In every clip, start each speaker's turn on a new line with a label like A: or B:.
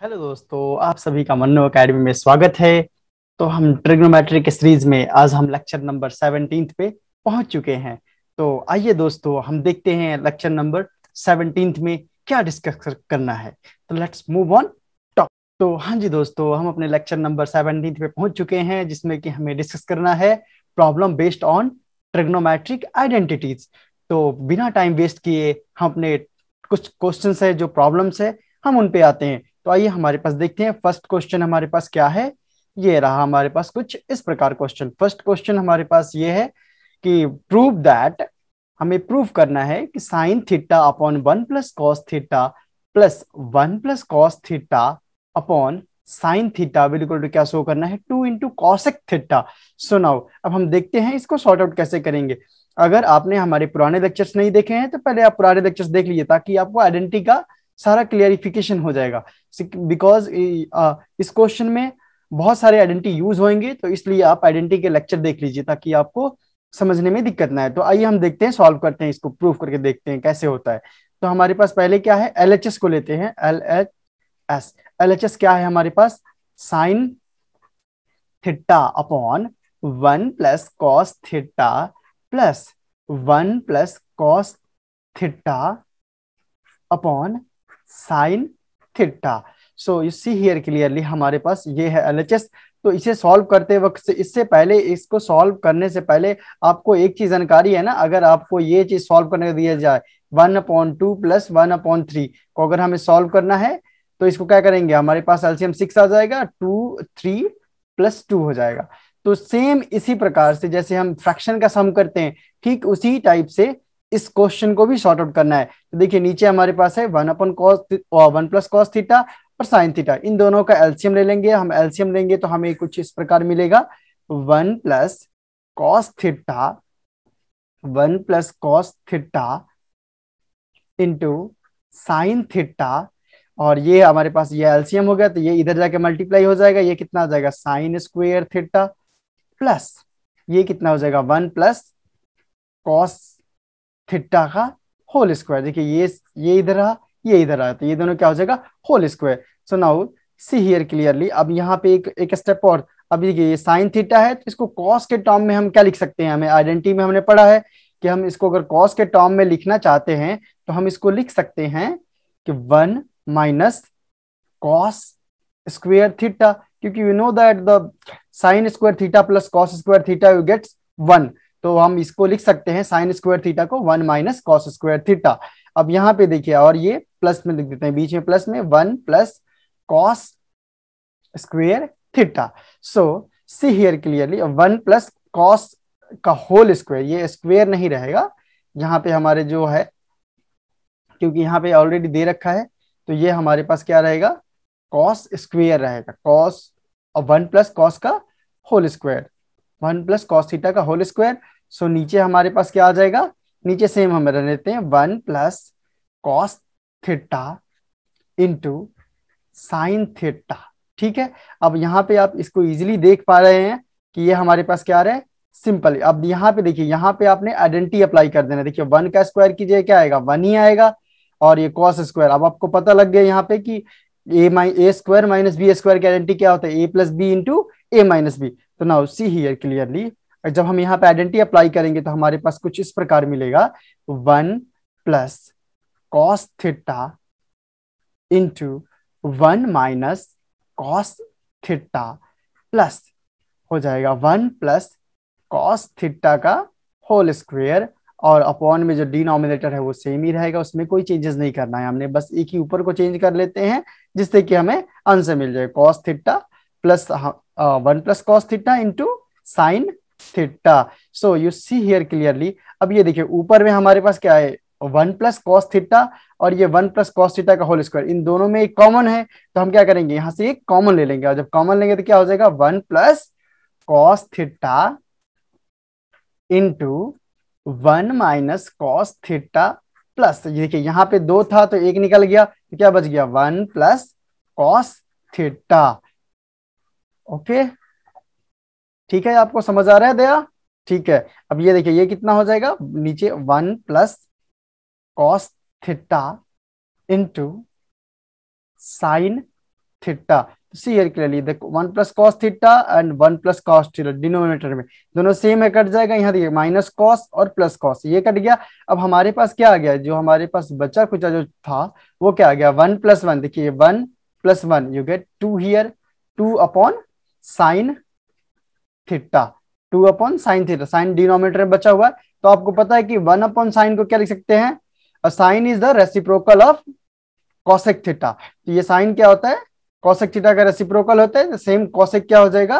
A: hello दोस्तों आप सभी का मनो अकेडमी में स्वागत है तो हम ट्रिग्नोमेट्रिक सीरीज में आज हम लेक्चर नंबर सेवनटीन पे पहुंच चुके हैं तो आइए दोस्तों हम देखते हैं लेक्चर नंबर सेवनटीन में क्या डिस्कस करना है तो लेट्स मूव ऑन टॉप तो हाँ जी दोस्तों हम अपने लेक्चर नंबर सेवनटीन पे पहुंच चुके हैं जिसमें कि हमें डिस्कस करना है problem based on trigonometric identities तो बिना टाइम वेस्ट किए हम अपने कुछ क्वेश्चन है जो प्रॉब्लम्स है हम उन पे आते हैं तो आइए हमारे पास देखते हैं फर्स्ट क्वेश्चन हमारे पास क्या है ये रहा हमारे पास कुछ इस प्रकार क्वेश्चन फर्स्ट क्वेश्चन हमारे पास ये है कि प्रूव दैट हमें प्रूव करना है कि sine theta upon one plus cos theta plus one plus cos theta upon sine theta बिल्कुल क्या शो करना है two into cosec theta so now अब हम देखते हैं इसको सॉर्ट आउट कैसे करेंगे अगर आपने हमारे पुराने लेक्चर्स नहीं देखे हैं तो पहले आप पुराने लेक्चर्स देख लीजिए ताकि आपको आइडेंटिटी का सारा क्लियरिफिकेशन हो जाएगा बिकॉज इस क्वेश्चन में बहुत सारे आइडेंटिटी यूज होंगे तो इसलिए आप आइडेंटिटी के लेक्चर देख लीजिए ताकि आपको समझने में दिक्कत ना आए तो आइए हम देखते हैं सॉल्व करते हैं इसको प्रूफ करके देखते हैं कैसे होता है तो हमारे पास पहले क्या है एल को लेते हैं L H S L H S क्या है हमारे पास sine theta upon one plus cos theta plus one plus cos theta upon sine theta so you see here clearly हमारे पास ये है एलएचएस तो इसे सॉल्व करते वक्त से इससे पहले इसको सॉल्व करने से पहले आपको एक चीज जानकारी है ना अगर आपको ये चीज सॉल्व करने दिया जाए one upon two plus one upon three को अगर हमें सॉल्व करना है तो इसको क्या करेंगे हमारे पास एल्सियम सिक्स आ जाएगा टू थ्री प्लस टू हो जाएगा तो सेम इसी प्रकार से जैसे हम फ्रैक्शन का सम करते हैं ठीक उसी टाइप से इस क्वेश्चन को भी शॉर्ट आउट करना है तो देखिए नीचे हमारे पास है one upon cos one plus cos theta और साइन थीटा इन दोनों का एल्सियम ले लेंगे हम एल्सियम लेंगे तो हमें कुछ इस प्रकार मिलेगा one plus cos theta one plus cos theta into sine theta और ये हमारे पास ये एल्सियम हो गया तो ये इधर जाके मल्टीप्लाई हो जाएगा ये कितना आ जाएगा साइन स्क्वेयर थीटा प्लस ये कितना हो जाएगा वन प्लस कॉस थिट्टा का होल स्क्वायर देखिए ये ये इधर रहा ये इधर रहा तो ये दोनों क्या हो जाएगा whole square so now see here clearly अब यहाँ पे एक एक स्टेप और अब देखिए ये साइन थीटा है तो इसको कॉस के टर्म में हम क्या लिख सकते हैं हमें आइडेंटिटी में हमने पढ़ा है कि हम इसको अगर कॉस के टर्म में लिखना चाहते हैं तो हम इसको लिख सकते हैं कि one minus cos square theta क्योंकि you know that the sine square theta plus cos square theta you gets one तो हम इसको लिख सकते हैं साइन स्क्वायर थीटा को one minus cos square theta अब यहाँ पे देखिए और ये प्लस में लिख देते हैं बीच में प्लस में one plus cos square theta so see here clearly one plus cos का होल स्क्वायर ये स्क्वायर नहीं रहेगा यहाँ पे हमारे जो है क्योंकि यहाँ पे ऑलरेडी दे रखा है तो ये हमारे पास क्या रहेगा कॉस स्क्वेयर रहेगा कॉस और वन प्लस कॉस का whole square one plus cos theta का होल स्क्वायर सो नीचे हमारे पास क्या आ जाएगा नीचे सेम हम रह लेते हैं one plus cos theta into sine theta ठीक है अब यहाँ पे आप इसको इजीली देख पा रहे हैं कि ये हमारे पास क्या आ रहा है सिंपल अब यहाँ पे देखिए यहाँ पे आपने आइडेंटिटी अप्लाई कर देना देखिए वन का स्क्वायर कीजिए क्या आएगा वन ही आएगा और ये कॉस स्क्वायर अब आपको पता लग गया यहाँ पे कि ए माइ a square minus B square की गारंटी क्या होता है ए प्लस बी इंटू ए माइनस बी तो नाउ सी हियर क्लियरली जब हम यहाँ पे आइडेंटिटी अप्लाई करेंगे तो हमारे पास कुछ इस प्रकार मिलेगा one plus cos theta into one minus cos theta plus हो जाएगा वन प्लस कॉस थीटा का होल स्क्वायर और अपॉन में जो डिनोमिनेटर है वो सेम ही रहेगा उसमें कोई चेंजेस नहीं करना है हमने बस एक ही ऊपर को चेंज कर लेते हैं जिससे कि हमें आंसर मिल जाए cos theta plus one plus cos theta into sine theta so you see here clearly अब ये देखिए ऊपर में हमारे पास क्या है वन प्लस कॉस थिट्टा और ये वन प्लस कॉस थिट्टा का होल स्क्वायर इन दोनों में एक कॉमन है तो हम क्या करेंगे यहां से एक कॉमन ले लेंगे और जब कॉमन लेंगे तो क्या हो जाएगा one plus cos theta into one minus cos theta plus देखिए यहाँ पे दो था तो एक निकल गया तो क्या बच गया one plus cos theta okay ठीक है आपको समझ आ रहा है दया ठीक है अब ये देखिए ये कितना हो जाएगा नीचे one plus cos theta into sine theta see here clearly the one plus cos theta and one plus cos theta denominator में दोनों सेम है कट जाएगा यहाँ देखिए माइनस कॉस और प्लस कॉस ये कट गया अब हमारे पास क्या आ गया जो हमारे पास बचा कुचा जो था वो क्या आ गया वन प्लस वन देखिए one plus one you get two here two upon sine theta two upon sine theta sine denominator में बचा हुआ है तो आपको पता है कि वन अपॉन साइन को क्या लिख सकते हैं sine is the reciprocal of cosec theta तो ये साइन क्या होता है कॉसेक थीटा का रेसिप्रोकल होता है सेम कौशिक क्या हो जाएगा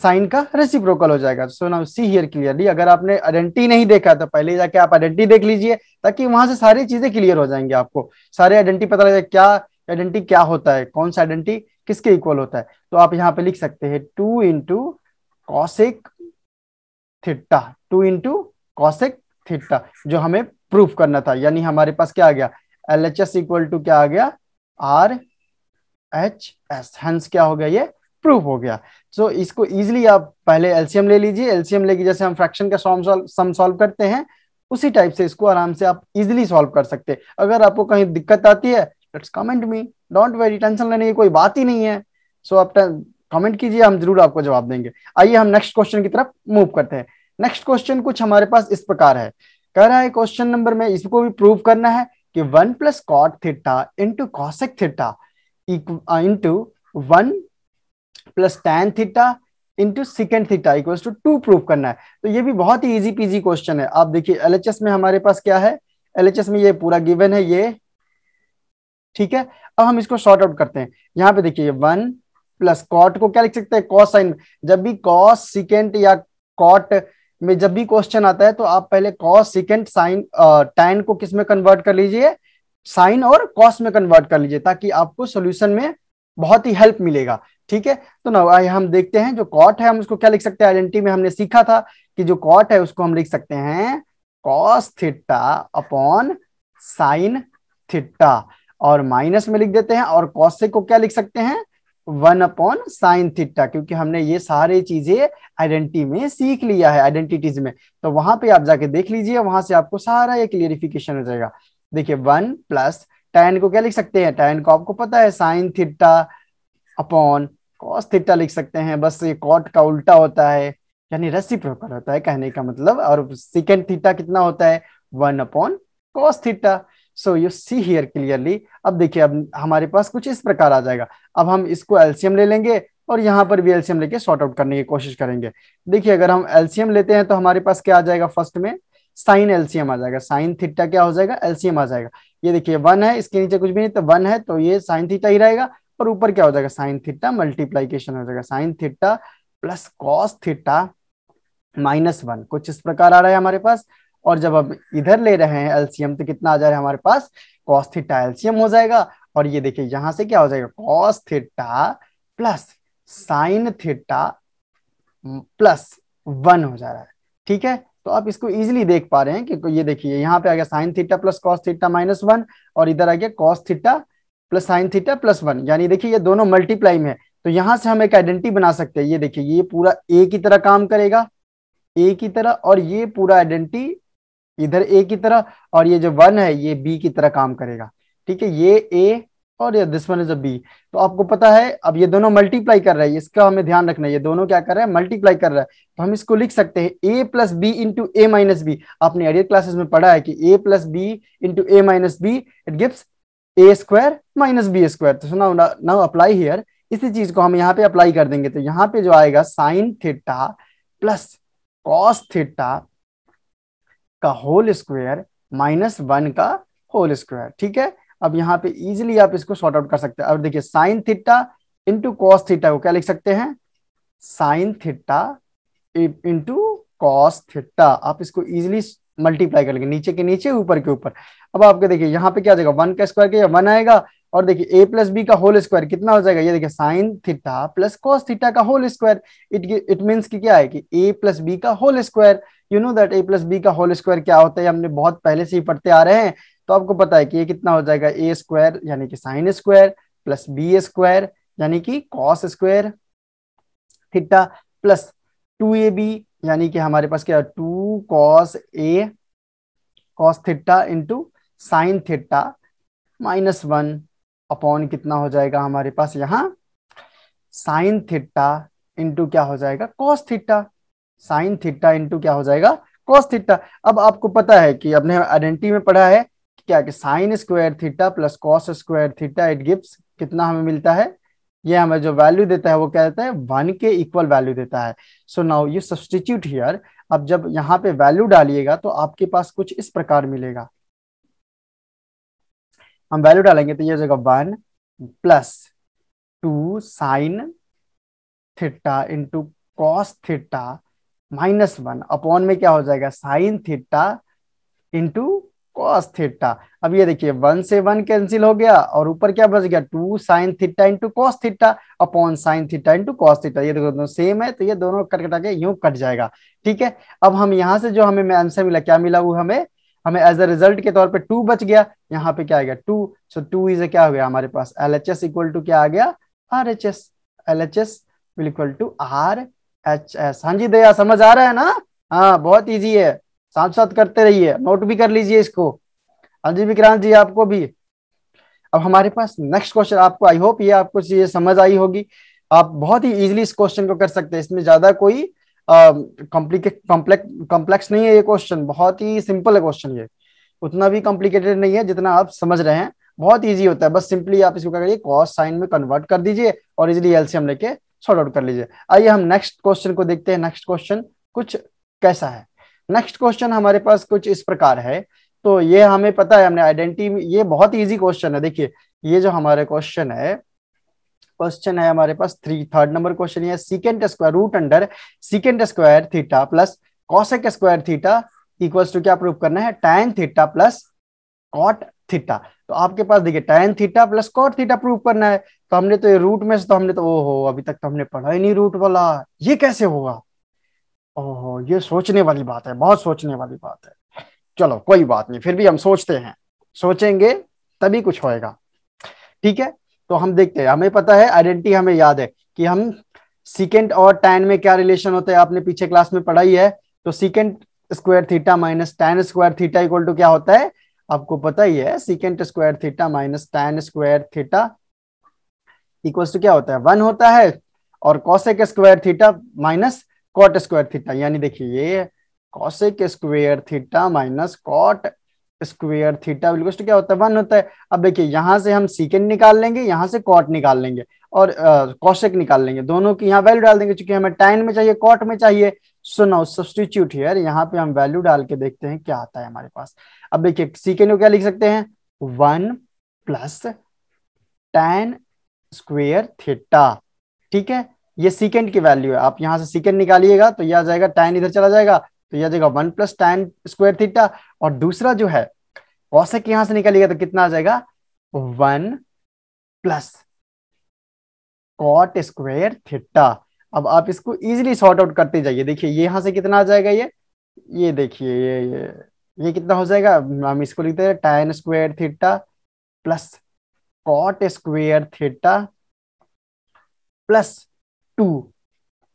A: साइन का रेसिप्रोकल हो जाएगा so now see here clearly अगर आपने आइडेंटिटी नहीं देखा तो पहले जाके आप आइडेंटिटी देख लीजिए ताकि वहां से सारी चीजें क्लियर हो जाएंगी आपको सारे आइडेंटिटी पता लग जाए क्या आइडेंटिटी क्या होता है कौन सा आइडेंटिटी किसके इक्वल होता है तो आप यहाँ पे लिख सकते हैं two into cosec theta two into cosec theta जो हमें प्रूफ करना था यानी हमारे पास क्या आ गया L H S equal to क्या आ गया आर एच एस हेंस क्या हो गया ये प्रूफ हो गया सो so, इसको इजिली आप पहले एलसीएम ले लीजिए एलसीएम लेके जैसे हम फ्रैक्शन का सम सॉल्व करते हैं उसी टाइप से इसको आराम से आप इजिली सॉल्व कर सकते हैं अगर आपको कहीं दिक्कत आती है let's comment me don't worry tension लेने की कोई बात ही नहीं है सो so, आप कमेंट कीजिए हम जरूर आपको जवाब देंगे आइए हम नेक्स्ट क्वेश्चन की तरफ मूव करते हैं नेक्स्ट क्वेश्चन कुछ हमारे पास इस प्रकार है कह रहा है क्वेश्चन नंबर में इसको भी प्रूव करना है कि one plus cot theta into cosec theta Uh, into one plus tan theta into secant theta equal to two prove करना है तो ये भी बहुत ही इजी पीजी क्वेश्चन है आप देखिए एलएचएस में हमारे पास क्या है एलएचएस में ये पूरा गिवन है ये ठीक है अब हम इसको शॉर्ट आउट करते हैं यहाँ पे देखिए वन प्लस कॉट को क्या लिख सकते हैं कॉस साइन जब भी कॉस सिकेंड या कॉट में जब भी क्वेश्चन आता है तो आप पहले कॉस सिकेंड साइन टैन को किस में कन्वर्ट कर लीजिए साइन और कॉस में कन्वर्ट कर लीजिए ताकि आपको सोल्यूशन में बहुत ही हेल्प मिलेगा ठीक है तो ना हम देखते हैं जो कॉट है हम उसको क्या लिख सकते हैं आइडेंटिटी में हमने सीखा था कि जो कॉट है उसको हम लिख सकते हैं cos theta upon sine theta और माइनस में लिख देते हैं और कॉस से को क्या लिख सकते हैं वन अपॉन साइन थिट्टा क्योंकि हमने ये सारे चीजें आइडेंटिटी में सीख लिया है आइडेंटिटीज में तो वहां पे आप जाके देख लीजिए वहां से आपको सारा ये क्लियरिफिकेशन हो जाएगा देखिए वन प्लस टेन को क्या लिख सकते हैं टेन को आपको पता है sine theta upon cos theta लिख सकते हैं बस ये कॉट का उल्टा होता है यानी प्रकार होता है कहने का मतलब और सेकेंड थीटा कितना होता है one upon cos theta so you see here clearly अब देखिए अब हमारे पास कुछ इस प्रकार आ जाएगा अब हम इसको एल्सियम ले लेंगे और यहाँ पर भी एल्सियम लेके शॉर्ट आउट करने की कोशिश करेंगे देखिए अगर हम एल्सियम लेते हैं तो हमारे पास क्या आ जाएगा फर्स्ट में साइन एलसीएम आ जाएगा साइन थीटा क्या हो जाएगा एलसीएम आ जाएगा ये देखिए वन है इसके नीचे कुछ भी नहीं तो वन है तो ये साइन थीटा ही रहेगा और ऊपर क्या हो जाएगा साइन थीटा मल्टीप्लाइकेशन हो जाएगा sine theta plus cos theta minus one कुछ इस प्रकार आ रहा है हमारे पास और जब हम इधर ले रहे हैं एलसीएम तो कितना आ जा रहा है हमारे पास कॉस थीटा एलसीएम हो जाएगा और ये देखिए यहां से क्या हो जाएगा cos theta plus sine theta plus one हो जा रहा है ठीक है तो आप इसको इजीली देख पा रहे हैं कि ये देखिए यहाँ पे आ गया sine theta plus cos theta minus one और इधर आ गया cos theta plus sine theta plus one यानी देखिए ये दोनों मल्टीप्लाई में तो यहाँ से हम एक आइडेंटिटी बना सकते हैं ये देखिए ये पूरा ए की तरह काम करेगा ए की तरह और ये पूरा आइडेंटिटी इधर ए की तरह और ये जो वन है ये बी की तरह काम करेगा ठीक है ये ए और ये this one is a b तो आपको पता है अब ये दोनों मल्टीप्लाई कर रहा है इसका हमें ध्यान रखना है ये दोनों क्या कर रहा है मल्टीप्लाई कर रहा है तो हम इसको लिख सकते हैं a plus B into A minus b आपने अरियर क्लासेस में पढ़ा है कि a plus B into A minus b it gives a square minus B square तो सुना नाउ अप्लाई हियर इसी चीज को हम यहाँ पे अप्लाई कर देंगे तो यहाँ पे जो आएगा sine theta plus cos theta का होल स्क्वायर माइनस वन का होल स्क्वायर ठीक है अब यहाँ पे इजिली आप इसको शॉर्ट आउट कर सकते हैं अब देखिए sine theta into cos theta को क्या लिख सकते हैं sine theta into cos theta आप इसको इजिली मल्टीप्लाई कर लेंगे नीचे के नीचे ऊपर के ऊपर अब आपके देखिए यहाँ पे क्या जाएगा वन का स्क्वायर किया वन आएगा और देखिए ए प्लस बी का होल स्क्वायर कितना हो जाएगा ये देखिए sine theta plus cos theta का whole square it it means कि क्या है कि ए प्लस बी का whole square you know that a plus b का होल स्क्वायर क्या होता है हमने बहुत पहले से ही पढ़ते आ रहे हैं तो आपको पता है कि ये कितना हो जाएगा ए स्क्वायर यानी कि sine square plus b square यानी कि cos square theta plus two a b यानी कि हमारे पास क्या two cos a cos theta into sine theta minus one upon कितना हो जाएगा हमारे पास यहाँ साइन थीटा इंटू क्या हो जाएगा cos theta sine theta into क्या हो जाएगा कॉस थीटा अब आपको पता है कि आपने आइडेंटिटी में पढ़ा है क्या कि sine square theta plus cos square theta it gives कितना हमें मिलता है ये हमें जो वैल्यू देता है वो क्या देता है वन के इक्वल वैल्यू देता है so now you substitute here अब जब यहाँ पे वैल्यू डालिएगा तो आपके पास कुछ इस प्रकार मिलेगा हम वैल्यू डालेंगे तो ये हो जाएगा one plus two sine theta into cos theta minus one upon में क्या हो जाएगा sine theta into cos theta अब ये देखिए वन से वन कैंसिल हो गया और ऊपर क्या बच गया two sine theta into cos theta upon sine theta into cos theta ये दोनों सेम है तो ये दोनों कट कटा के यूं कट जाएगा ठीक है अब हम यहाँ से जो हमें आंसर मिला क्या मिला वो हमें हमें एज अ रिजल्ट के तौर पे टू बच गया यहाँ पे क्या आ गया टू सो टू इज क्या हो गया हमारे पास L H S equal to क्या आ गया R H S L H S equal to R H S हाँ जी दया समझ आ रहा है ना हाँ बहुत ईजी है साथ साथ करते रहिए नोट भी कर लीजिए इसको हाँ जी विक्रांत जी आपको भी अब हमारे पास नेक्स्ट क्वेश्चन आपको आई होप ये आपको ये समझ आई होगी आप बहुत ही इजीली इस क्वेश्चन को कर सकते हैं इसमें ज्यादा कोई कॉम्प्लिकेट कॉम्प्लेक्स कॉम्प्लेक्स नहीं है ये क्वेश्चन बहुत ही सिंपल है क्वेश्चन ये उतना भी कॉम्प्लिकेटेड नहीं है जितना आप समझ रहे हैं बहुत इजी होता है बस सिंपली आप इसको क्या करिए कॉस साइन में कन्वर्ट कर दीजिए और इजिली एलसीएम लेके सॉर्ट आउट कर लीजिए आइए हम नेक्स्ट क्वेश्चन को देखते हैं नेक्स्ट क्वेश्चन कुछ कैसा है नेक्स्ट क्वेश्चन हमारे पास कुछ इस प्रकार है तो ये हमें पता है हमने आइडेंटिटी ये बहुत इजी क्वेश्चन है देखिए ये जो हमारे क्वेश्चन है क्वेश्चन है हमारे पास थ्री थर्ड नंबर क्वेश्चन है secant square root under secant square theta plus cosec square theta equals to क्या प्रूव करना है tan theta plus cot theta तो आपके पास देखिए tan theta plus cot theta prove करना है तो हमने तो ये रूट में से तो हमने तो ओ हो अभी तक तो हमने पढ़ा ही नहीं रूट वाला ये कैसे होगा ओहो ये सोचने वाली बात है बहुत सोचने वाली बात है चलो कोई बात नहीं फिर भी हम सोचते हैं सोचेंगे तभी कुछ होएगा ठीक है तो हम देखते हैं हमें पता है आइडेंटिटी हमें याद है कि हम सिकेंड और टैन में क्या रिलेशन होता है आपने पीछे क्लास में पढ़ाई है तो secant square theta minus tan square theta equal to क्या होता है आपको पता ही है secant square theta minus tan square theta equal to क्या होता है वन होता है और cosec square theta minus cot square theta यानी देखिए ये cosec square theta minus cot square theta बिल्कुल क्या होता है वन होता है अब देखिए यहाँ से हम सीकेंड निकाल लेंगे यहाँ से कॉट निकाल लेंगे और कॉशिक निकाल लेंगे दोनों की यहाँ वैल्यू डाल देंगे चूंकि हमें टाइन में चाहिए कॉट में चाहिए सुनो सब्सटीट्यूट हियर यहाँ पे हम वैल्यू डाल के देखते हैं क्या आता है हमारे पास अब देखिए सीकेंड को क्या लिख सकते हैं one plus tan square theta ठीक है ये सीकेंड की वैल्यू है आप यहाँ से सीकेंड निकालिएगा तो यह आ जाएगा टैन इधर चला जाएगा तो यह आ जाएगा one plus tan square theta और दूसरा जो है कौशक यहां से निकालिएगा तो कितना आ जाएगा one plus cot square theta अब आप इसको इजीली सॉर्ट आउट करते जाइए देखिए ये यहां से कितना आ जाएगा ये ये देखिए ये ये ये कितना हो जाएगा हम इसको लिखते हैं tan square theta plus cot square theta plus two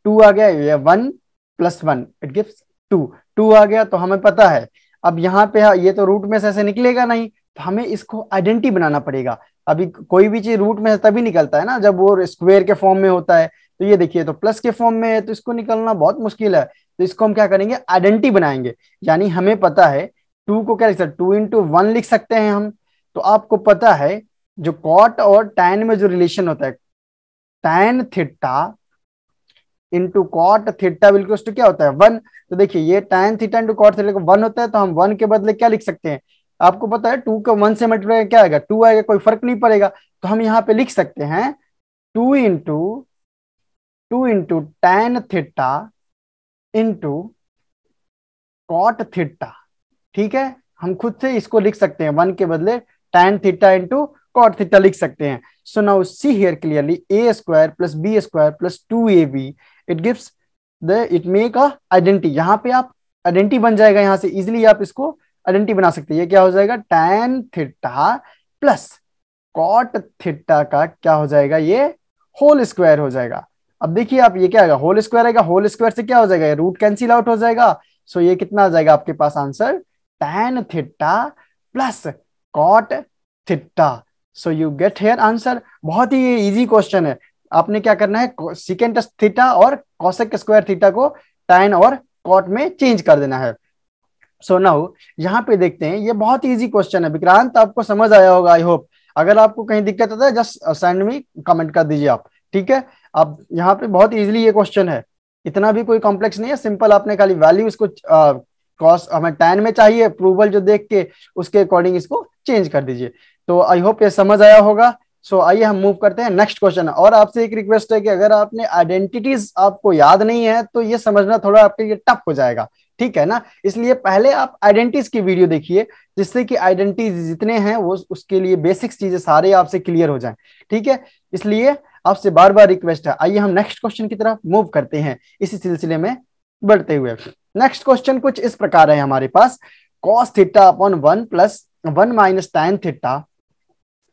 A: two आ गया ये one plus one it gives two two आ गया तो हमें पता है अब यहाँ पे हाँ, ये तो रूट में से ऐसे निकलेगा नहीं तो हमें इसको आइडेंटिटी बनाना पड़ेगा अभी कोई भी चीज रूट में तभी निकलता है ना जब वो स्क्वेयर के फॉर्म में होता है तो ये देखिए तो प्लस के फॉर्म में है तो इसको निकलना बहुत मुश्किल है तो इसको हम क्या करेंगे आइडेंटिटी बनाएंगे यानी हमें पता है टू को क्या लिख सकते टू इंटू वन लिख सकते हैं हम तो आपको पता है जो कॉट और टैन में जो रिलेशन होता है tan theta into cot theta बिल्कुल क्या होता है वन तो देखिए ये tan theta into cot theta one होता है तो हम वन के बदले क्या लिख सकते हैं आपको पता है टू को वन से मल्टीप्लाई क्या आएगा टू आएगा कोई फर्क नहीं पड़ेगा तो हम यहाँ पे लिख सकते हैं two into two into tan theta into cot theta ठीक है हम खुद से इसको लिख सकते हैं वन के बदले tan theta into cot theta लिख सकते हैं so now see here clearly a square plus b square plus two a b it gives the it make a identity यहाँ पे आप आइडेंटिटी बन जाएगा यहाँ से इजिली आप इसको आइडेंटिटी बना सकते हैं ये क्या हो जाएगा tan theta plus cot theta का क्या हो जाएगा ये होल स्क्वायर हो जाएगा अब देखिए आप ये क्या आएगा होल स्क्वायर आएगा होल स्क्वायर से क्या हो जाएगा रूट कैंसिल आउट हो जाएगा सो ये कितना आ जाएगा आपके पास answer tan theta plus cot theta so you get here answer बहुत ही इजी क्वेश्चन है आपने क्या करना है सिकेंट थीटा और कॉसेक स्क्वायर थीटा को टाइन और कॉट में चेंज कर देना है सो so नाउ यहाँ पे देखते हैं ये बहुत इजी क्वेश्चन है विक्रांत आपको समझ आया होगा आई होप अगर आपको कहीं दिक्कत होता है जस्ट सेंड मी कमेंट कर दीजिए आप ठीक है आप यहाँ पे बहुत इजीली ये क्वेश्चन है इतना भी कोई कॉम्प्लेक्स नहीं है सिंपल आपने खाली वैल्यू इसको कॉस्ट हमें टेन में चाहिए अप्रूवल जो देख के उसके अकॉर्डिंग इसको चेंज कर दीजिए तो आई होप ये समझ आया होगा सो आइए हम मूव करते हैं नेक्स्ट क्वेश्चन और आपसे एक रिक्वेस्ट है कि अगर आपने आइडेंटिटीज आपको याद नहीं है तो ये समझना थोड़ा आपके लिए टफ हो जाएगा ठीक है ना इसलिए पहले आप आइडेंटिटीज की वीडियो देखिए जिससे कि आइडेंटिटीज जितने हैं वो उसके लिए बेसिक चीजें सारे आपसे क्लियर हो जाए ठीक है इसलिए आपसे बार बार रिक्वेस्ट है आइए हम नेक्स्ट क्वेश्चन की तरफ मूव करते हैं इसी सिलसिले में बढ़ते हुए नेक्स्ट क्वेश्चन कुछ इस प्रकार है हमारे पास cos theta upon one plus one minus tan theta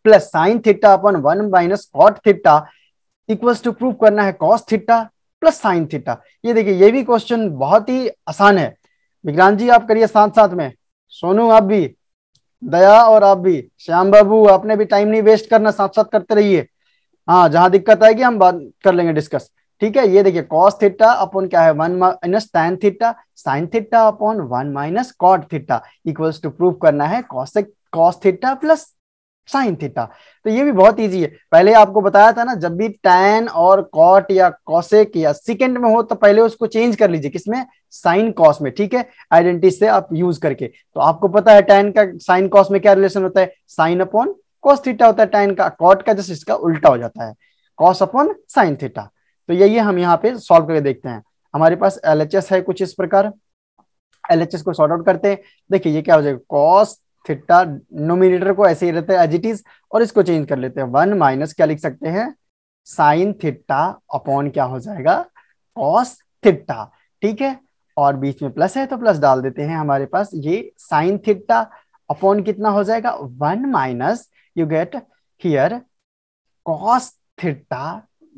A: plus sine theta upon one minus cot theta equals to prove करना है cos theta plus sine theta ये देखिए ये भी क्वेश्चन बहुत ही आसान है विक्रांत जी आप करिए साथ साथ में सोनू आप भी दया और आप भी श्याम बाबू आपने भी टाइम नहीं वेस्ट करना साथ साथ करते रहिए हाँ जहां दिक्कत आएगी हम बात कर लेंगे डिस्कस ठीक है ये देखिए कॉस थीटा अपॉन क्या है one minus tan theta sine theta upon one minus cot theta equals to prove करना है cos cos theta plus sine theta तो ये भी बहुत इजी है पहले आपको बताया था ना जब भी टैन और कॉट या कॉसेक या सिकेंड में हो तो पहले उसको चेंज कर लीजिए किसमें साइन कॉस में ठीक है आइडेंटिटी से आप यूज करके तो आपको पता है टैन का साइन कॉस में क्या रिलेशन होता है साइन अपॉन कॉस थीटा होता है टैन का कॉट का जस्ट इसका उल्टा हो जाता है कॉस अपॉन साइन थीटा तो यही हम यहाँ पे सॉल्व करके देखते हैं हमारे पास एल है कुछ इस प्रकार एल को सॉर्ट आउट करते हैं देखिए ये क्या हो जाएगा कॉस थिट्टा नोमिनेटर को ऐसे ही रहता है एज इट इज और इसको चेंज कर लेते हैं वन माइनस क्या लिख सकते हैं साइन थिट्टा अपॉन क्या हो जाएगा कॉस थिट्टा ठीक है और बीच में प्लस है तो प्लस डाल देते हैं हमारे पास ये साइन थिट्टा अपॉन कितना हो जाएगा one minus you get here cos theta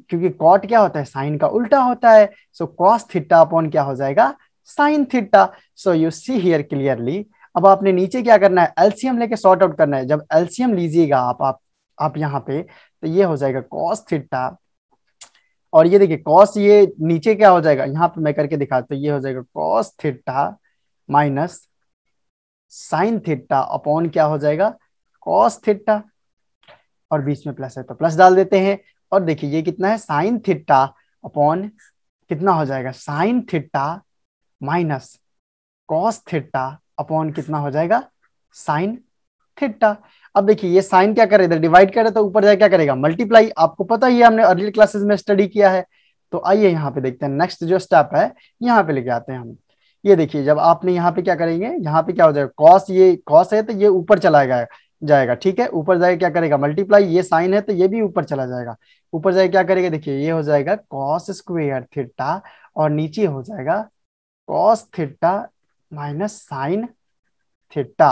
A: क्योंकि कॉट क्या होता है साइन का उल्टा होता है सो कॉस थिट्टा अपॉन क्या हो जाएगा sine theta so you see here clearly अब आपने नीचे क्या करना है एल्सियम लेके सॉर्ट आउट करना है जब एल्सियम लीजिएगा आप आप आप यहाँ पे तो ये हो जाएगा कॉस थीटा और ये देखिए कॉस ये नीचे क्या हो जाएगा यहाँ पे मैं करके दिखा तो ये हो जाएगा cos theta minus sine theta upon क्या हो जाएगा कॉस थीटा और बीच में प्लस है तो प्लस डाल देते हैं और देखिए ये कितना है साइन थीटा अपॉन कितना हो जाएगा sine theta minus cos theta upon कितना हो जाएगा साइन थीटा अब देखिए ये साइन क्या करे इधर डिवाइड करे तो ऊपर जाए क्या करेगा मल्टीप्लाई आपको पता ही है हमने अर्ली क्लासेस में स्टडी किया है तो आइए यहाँ पे देखते हैं नेक्स्ट जो स्टेप है यहाँ पे लेके आते हैं हम ये देखिए जब आपने यहाँ पे क्या करेंगे यहाँ पे क्या हो जाएगा कॉस ये कॉस है तो ये ऊपर चला जाएगा जाएगा ठीक है ऊपर जाएगा क्या करेगा मल्टीप्लाई ये साइन है तो ये भी ऊपर चला जाएगा ऊपर जाएगा क्या करेगा देखिए ये हो जाएगा कॉस स्क्वेयर थिट्टा और नीचे हो जाएगा cos theta minus sine theta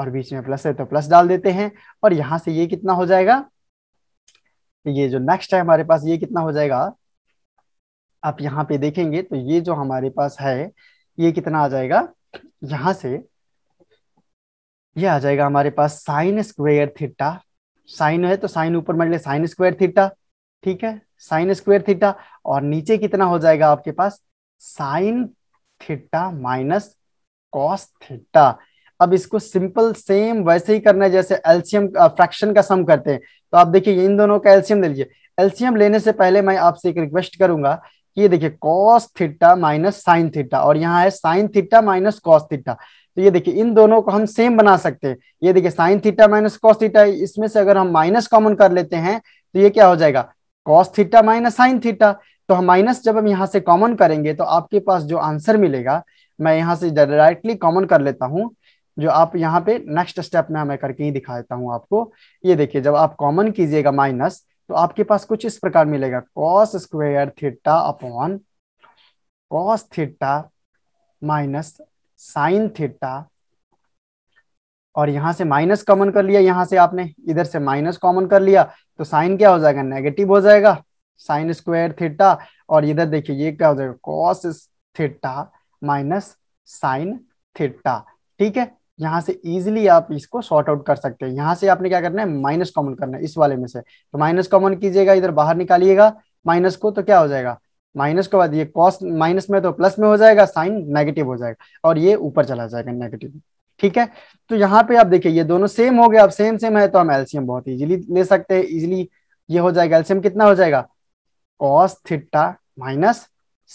A: और बीच में प्लस है तो प्लस डाल देते हैं और यहां से ये कितना हो जाएगा तो ये जो नेक्स्ट है हमारे पास ये कितना हो जाएगा आप यहाँ पे देखेंगे तो ये जो हमारे पास है ये कितना आ जाएगा यहां से ये आ जाएगा हमारे पास साइन स्क्वेयर थीटा साइन है तो साइन ऊपर मान लिया साइन स्क्वायर थीटा ठीक है साइन स्क्वायर थीटा और नीचे कितना हो जाएगा आपके पास sine theta minus cos theta अब इसको सिंपल सेम वैसे ही करना है जैसे एल्सियम फ्रैक्शन का सम करते हैं तो आप देखिए इन दोनों का एल्सियम ले लीजिए एल्सियम लेने से पहले मैं आपसे एक रिक्वेस्ट करूंगा कि ये देखिए cos theta minus sine theta और यहाँ है sine theta minus cos theta तो ये देखिए इन दोनों को हम सेम बना सकते हैं ये देखिए sine theta minus cos theta इसमें से अगर हम माइनस कॉमन कर लेते हैं तो ये क्या हो जाएगा cos theta minus sine theta तो हम माइनस जब हम यहाँ से कॉमन करेंगे तो आपके पास जो आंसर मिलेगा मैं यहाँ से डायरेक्टली कॉमन कर लेता हूँ जो आप यहाँ पे नेक्स्ट स्टेप में हमें करके ही दिखा देता हूँ आपको ये देखिए जब आप कॉमन कीजिएगा माइनस तो आपके पास कुछ इस प्रकार मिलेगा cos square theta upon cos theta minus sine theta और यहां से माइनस कॉमन कर लिया यहां से आपने इधर से माइनस कॉमन कर लिया तो साइन क्या हो जाएगा नेगेटिव हो जाएगा साइन स्क्वायर थीटा और इधर देखिए ये क्या हो जाएगा cos theta minus sine theta ठीक है यहां से इजिली आप इसको शॉर्ट आउट कर सकते हैं यहां से आपने क्या करना है माइनस कॉमन करना है इस वाले में से तो माइनस कॉमन कीजिएगा इधर बाहर निकालिएगा माइनस को तो क्या हो जाएगा माइनस के बाद ये कॉस माइनस में तो प्लस में हो जाएगा साइन नेगेटिव हो जाएगा और ये ऊपर चला जाएगा नेगेटिव ठीक है तो यहाँ पे आप देखिए ये दोनों सेम हो गए अब सेम सेम है तो हम एल्सियम बहुत इजीली ले सकते हैं इजीली ये हो जाएगा एल्सियम कितना हो जाएगा cos theta minus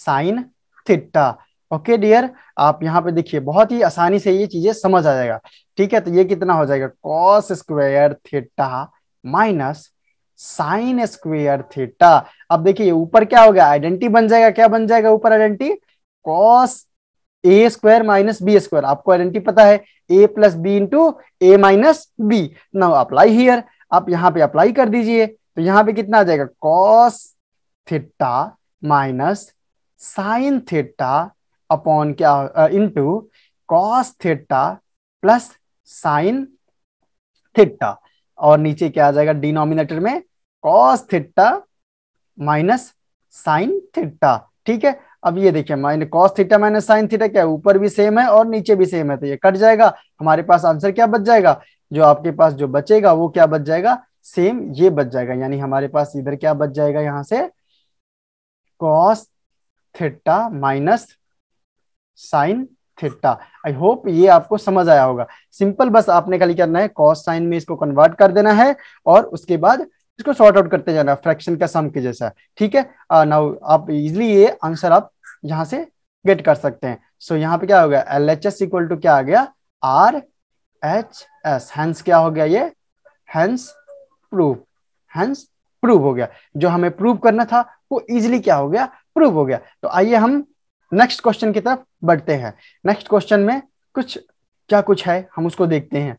A: sine theta okay dear आप यहाँ पे देखिए बहुत ही आसानी से ये चीजें समझ आ जाएगा ठीक है तो ये कितना हो जाएगा cos square theta minus sine square theta अब देखिए ऊपर क्या हो गया आइडेंटिटी बन जाएगा क्या बन जाएगा ऊपर identity cos A square minus B square आपको आइडेंटिटी पता है ए plus B into A minus B now apply here आप यहाँ पे अप्लाई कर दीजिए तो यहाँ पे कितना आ जाएगा cos theta minus sine theta upon क्या into cos theta plus sine theta और नीचे क्या आ जाएगा डिनोमिनेटर में cos theta minus sine theta ठीक है अब ये देखिए minus cos theta minus sine theta क्या ऊपर भी सेम है और नीचे भी सेम है तो ये कट जाएगा हमारे पास आंसर क्या बच जाएगा जो आपके पास जो बचेगा वो क्या बच जाएगा सेम ये बच जाएगा यानी हमारे पास इधर क्या बच जाएगा यहाँ से cos theta minus sine theta I hope ये आपको समझ आया होगा सिंपल बस आपने खाली करना है कॉस साइन में इसको कन्वर्ट कर देना है और उसके बाद इसको सॉर्ट आउट करते जाना फ्रैक्शन का सम के जैसा ठीक है नाउ आप इजिली ये आंसर आप यहां से गेट कर सकते हैं सो so, यहाँ पे क्या हो गया L H S equal to क्या आ गया आर एच एस हैंस क्या हो गया ये हैंस प्रूव हैंस प्रूफ हो गया जो हमें प्रूफ करना था वो इजिली क्या हो गया प्रूफ हो गया तो आइए हम नेक्स्ट क्वेश्चन की तरफ बढ़ते हैं नेक्स्ट क्वेश्चन में कुछ क्या कुछ है हम उसको देखते हैं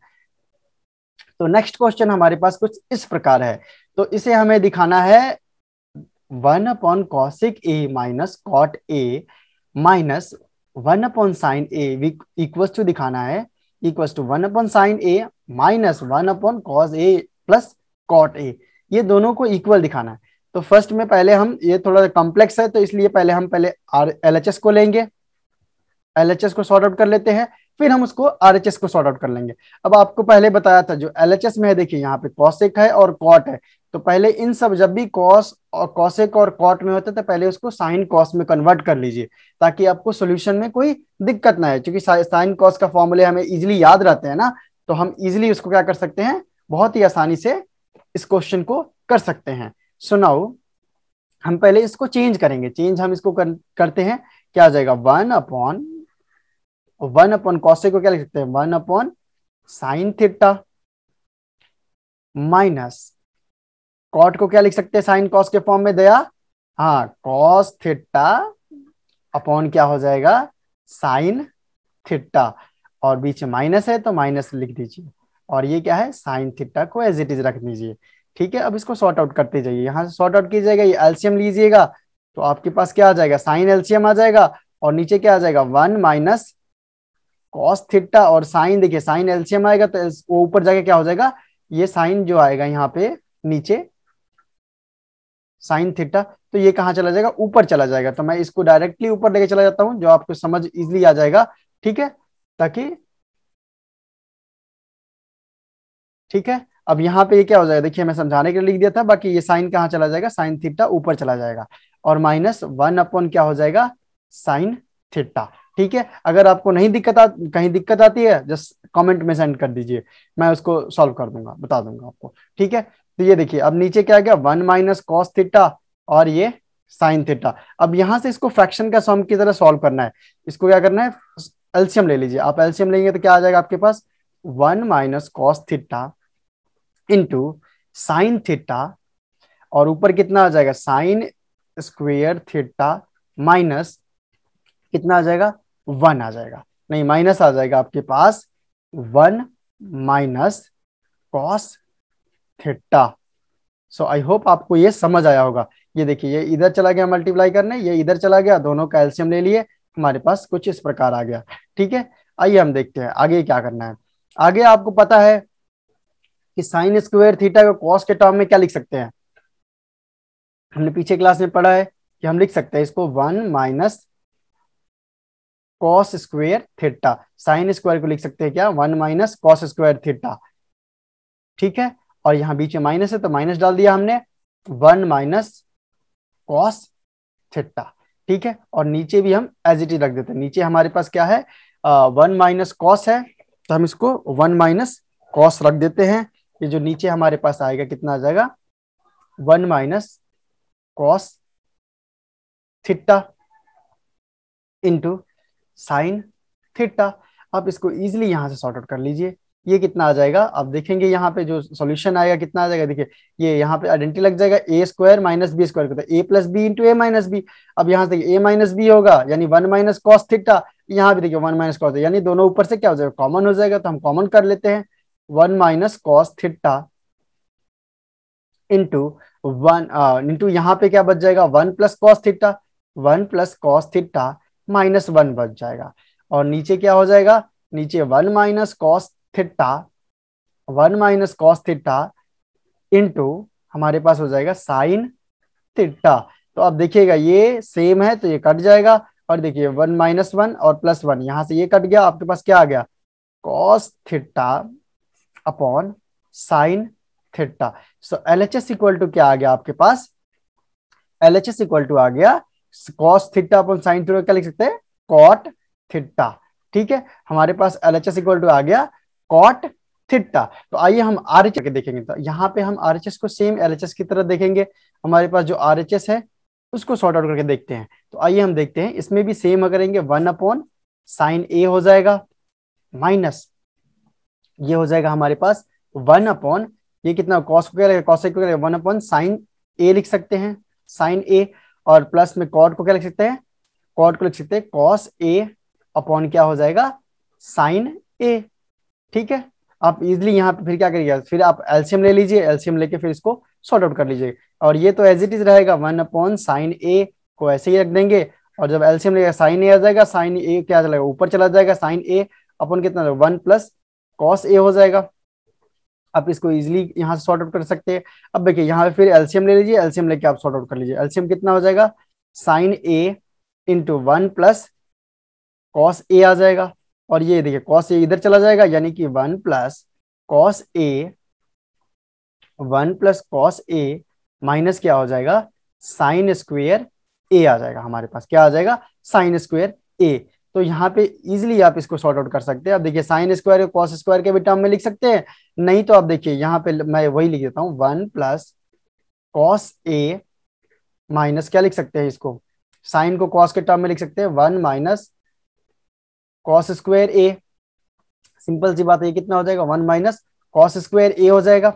A: तो नेक्स्ट क्वेश्चन हमारे पास कुछ इस प्रकार है तो इसे हमें दिखाना है one upon cosec A minus cot A minus one upon sine A equal to दिखाना है equal to one upon sine A minus one upon cos A plus cot A ये दोनों को इक्वल दिखाना है तो फर्स्ट में पहले हम ये थोड़ा कॉम्प्लेक्स है तो इसलिए पहले हम पहले आर एल एच एस को लेंगे एल एच एस को सॉर्ट आउट कर लेते हैं फिर हम उसको आर एच एस को सॉर्ट आउट कर लेंगे अब आपको पहले बताया था जो एल एच एस में है देखिए यहाँ पे कॉसिक है और कॉट है तो पहले इन सब जब भी कॉस और कॉसिक और कॉट में होता है तो पहले उसको साइन कॉस में कन्वर्ट कर लीजिए ताकि आपको सोल्यूशन में कोई दिक्कत ना आए क्योंकि साइन कॉस का फॉर्मूले हमें इजिली याद रहते हैं ना तो हम इजिली उसको क्या कर सकते हैं बहुत ही आसानी से इस क्वेश्चन को कर सकते हैं सो नाउ हम पहले इसको चेंज करेंगे चेंज हम इसको कर, करते हैं क्या आ जाएगा one upon one upon cosec को क्या लिख सकते हैं one upon sine theta minus cot को क्या लिख सकते हैं साइन कॉस के फॉर्म में दया हाँ कॉस थीटा अपॉन क्या हो जाएगा साइन थीटा और बीच माइनस है तो माइनस लिख दीजिए और ये क्या है साइन थीटा को एज इट इज रख दीजिए ठीक है अब इसको सॉर्ट आउट करते जाइए यहाँ से सॉर्ट आउट कीजिएगा ये एल्सियम लीजिएगा तो आपके पास क्या आ जाएगा साइन एल्सियम आ जाएगा और नीचे क्या आ जाएगा वन माइनस कॉस थिट्टा और साइन देखिए साइन एल्सियम आएगा तो वो ऊपर जाके क्या हो जाएगा ये साइन जो आएगा यहाँ पे नीचे साइन थिट्टा तो ये कहाँ चला जाएगा ऊपर चला जाएगा तो मैं इसको डायरेक्टली ऊपर लेके चला जाता हूँ जो आपको समझ इजिली आ जाएगा ठीक है ताकि ठीक है अब यहाँ पे ये क्या हो जाएगा देखिए मैं समझाने के लिए लिख दिया था बाकी ये साइन कहाँ चला जाएगा साइन थीटा ऊपर चला जाएगा और माइनस वन अपॉन क्या हो जाएगा साइन थीटा ठीक है अगर आपको नहीं दिक्कत आ कहीं दिक्कत आती है जस्ट कमेंट में सेंड कर दीजिए मैं उसको सॉल्व कर दूंगा बता दूंगा आपको ठीक है तो ये देखिए अब नीचे क्या आ गया वन माइनस कॉस थीटा और ये साइन थीटा अब यहां से इसको फ्रैक्शन का सम की तरह सॉल्व करना है इसको क्या करना है एल्सियम ले लीजिए आप एल्सियम लेंगे तो क्या आ जाएगा आपके पास one minus cos theta into sine theta और ऊपर कितना आ जाएगा साइन स्क्वेयर थीटा माइनस कितना आ जाएगा वन आ जाएगा नहीं माइनस आ जाएगा आपके पास one minus cos theta so I hope आपको ये समझ आया होगा ये देखिए ये इधर चला गया मल्टीप्लाई करने ये इधर चला गया दोनों का एल्सियम ले लिए हमारे पास कुछ इस प्रकार आ गया ठीक है आइए हम देखते हैं आगे क्या करना है आगे आपको पता है कि साइन स्क्वायर थीटा को कॉस के टर्म में क्या लिख सकते हैं हमने पीछे क्लास में पढ़ा है कि हम लिख सकते हैं इसको one minus cos square theta sine square को लिख सकते हैं क्या one minus cos square theta ठीक है और यहाँ बीच में माइनस है तो माइनस डाल दिया हमने वन माइनस कॉस थीटा ठीक है और नीचे भी हम एज इट इज रख देते हैं नीचे हमारे पास क्या है वन माइनस कॉस है तो हम इसको वन माइनस कॉस रख देते हैं ये जो नीचे हमारे पास आएगा कितना आ जाएगा one minus cos theta into sine theta आप इसको इजिली यहां से सॉर्ट आउट कर लीजिए ये कितना आ जाएगा आप देखेंगे यहाँ पे जो सॉल्यूशन आएगा कितना आ जाएगा देखिए ये यहाँ पे आइडेंटिटी लग जाएगा A square minus B square A plus B into A minus B अब यहाँ से ए माइनस बी होगा यानी वन माइनस कॉस थीटा यहाँ भी देखिए वन माइनस कॉस यानी दोनों ऊपर से क्या हो जाएगा कॉमन हो जाएगा तो हम कॉमन कर लेते हैं one minus cos theta into one into यहां पे क्या बच जाएगा one plus cos theta one plus cos theta minus one बच जाएगा और नीचे क्या हो जाएगा नीचे one minus cos theta one minus cos theta into हमारे पास हो जाएगा साइन थिट्टा तो अब देखिएगा ये सेम है तो ये कट जाएगा और देखिए वन माइनस वन और प्लस वन यहां से ये कट गया आपके पास क्या आ गया cos theta upon sine theta so L H S equal to क्या आ गया आपके पास L H S equal to आ गया cos theta upon sine theta क्या लिख सकते हैं कॉट थिट्टा ठीक है हमारे पास L H S equal to आ गया कॉट थिट्टा तो आइए हम आर एच देखेंगे तो यहाँ पे हम आर एच एस को सेम एल एच एस की तरह देखेंगे हमारे पास जो आर एच एस है उसको सॉर्ट आउट करके देखते हैं तो आइए हम देखते हैं इसमें भी सेम करेंगे वन अपॉन साइन ए हो जाएगा माइनस ये हो जाएगा हमारे पास वन अपॉन ये कितना कॉस को क्या लगेगा कॉस को क्या वन अपॉन साइन ए लिख सकते हैं साइन ए और प्लस में कॉड को क्या लिख सकते हैं कॉड को लिख सकते हैं कॉस ए अपॉन क्या हो जाएगा साइन ए ठीक है आप इजिली यहाँ पे फिर क्या करिएगा फिर आप एल्सियम ले लीजिए एल्सियम लेके फिर इसको सॉर्ट आउट कर लीजिए और ये तो एज इट इज रहेगा वन अपॉन साइन ए को ऐसे ही रख देंगे और जब एल्सियम लेगा साइन ए आ जाएगा साइन ए क्या चलेगा ऊपर चला जाएगा साइन ए अपॉन कितना वन प्लस कॉस ए हो जाएगा आप इसको इजिली यहाँ से सॉर्ट आउट कर सकते हैं अब देखिए यहाँ पे फिर एल्सियम ले लीजिए एल्सियम लेके आप सॉर्ट आउट कर लीजिए एल्सियम कितना हो जाएगा sine A into one plus cos A आ जाएगा और ये देखिए कॉस ए इधर चला जाएगा यानी कि one plus cos A one plus cos A minus क्या हो जाएगा साइन स्क्वेयर ए आ जाएगा हमारे पास क्या आ जाएगा साइन स्क्वेयर ए तो यहाँ पे इजिली आप इसको सॉर्ट आउट कर सकते हैं आप देखिए साइन स्क्वायर कॉस स्क्वायर के भी टर्म में लिख सकते हैं नहीं तो आप देखिए यहाँ पे मैं वही लिख देता हूँ one plus cos A minus क्या लिख सकते हैं इसको साइन को कॉस के टर्म में लिख सकते हैं one minus cos square A simple सी बात है कितना हो जाएगा one minus cos square A हो जाएगा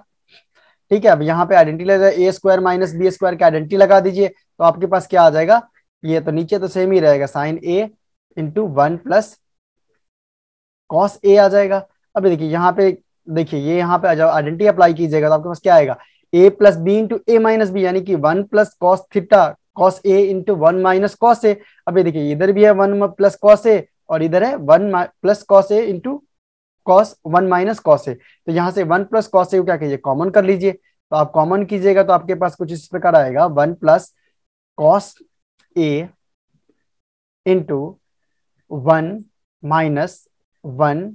A: ठीक है अब यहाँ पे आइडेंटिटी लगा A square minus B square की आइडेंटिटी लगा दीजिए तो आपके पास क्या आ जाएगा ये तो नीचे तो सेम ही रहेगा sine A into one plus cos A आ जाएगा अब देखिए यहाँ पे देखिए ये यहाँ पे आइडेंटिटी अप्लाई कीजिएगा तो आपके पास क्या आएगा A plus B into A minus B यानी कि one plus cos theta cos A into one minus cos A अब देखिए इधर भी है वन प्लस कॉस ए और इधर है one plus cos A into cos one minus cos A तो यहाँ से वन प्लस कॉस ए को क्या कीजिए कॉमन कर लीजिए तो आप कॉमन कीजिएगा तो आपके पास कुछ इस प्रकार आएगा one plus cos A into one minus one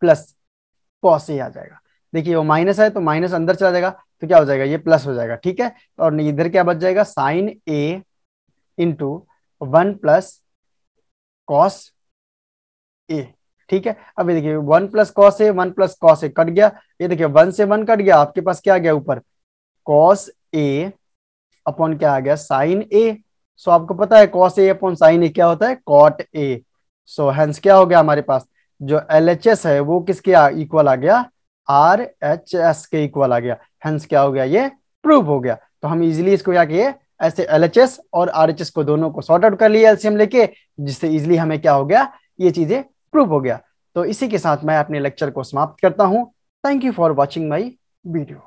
A: plus cos A आ जाएगा देखिए वो माइनस है तो माइनस अंदर चला जाएगा तो क्या हो जाएगा ये प्लस हो जाएगा ठीक है और इधर क्या बच जाएगा sine A into one plus cos A ठीक है अब ये देखिए one plus cos A one plus cos A cut गया ये देखिए वन से वन कट गया आपके पास क्या आ गया ऊपर कॉस ए अपॉन क्या आ गया साइन ए सो आपको पता है cos A upon sine A क्या होता है कॉट ए सो हेंस क्या हो गया हमारे पास जो एल एच एस है वो किसके इक्वल आ गया आर एच एस के इक्वल आ गया हेंस क्या हो गया ये प्रूफ हो गया तो हम इजिली इसको क्या किए ऐसे एल एच एस और आर एच एस को दोनों को सॉर्ट आउट कर लिए एलसीएम लेके जिससे इजिली हमें क्या हो गया ये चीजें प्रूफ हो गया तो इसी के साथ मैं अपने लेक्चर को समाप्त करता हूँ thank you for watching my video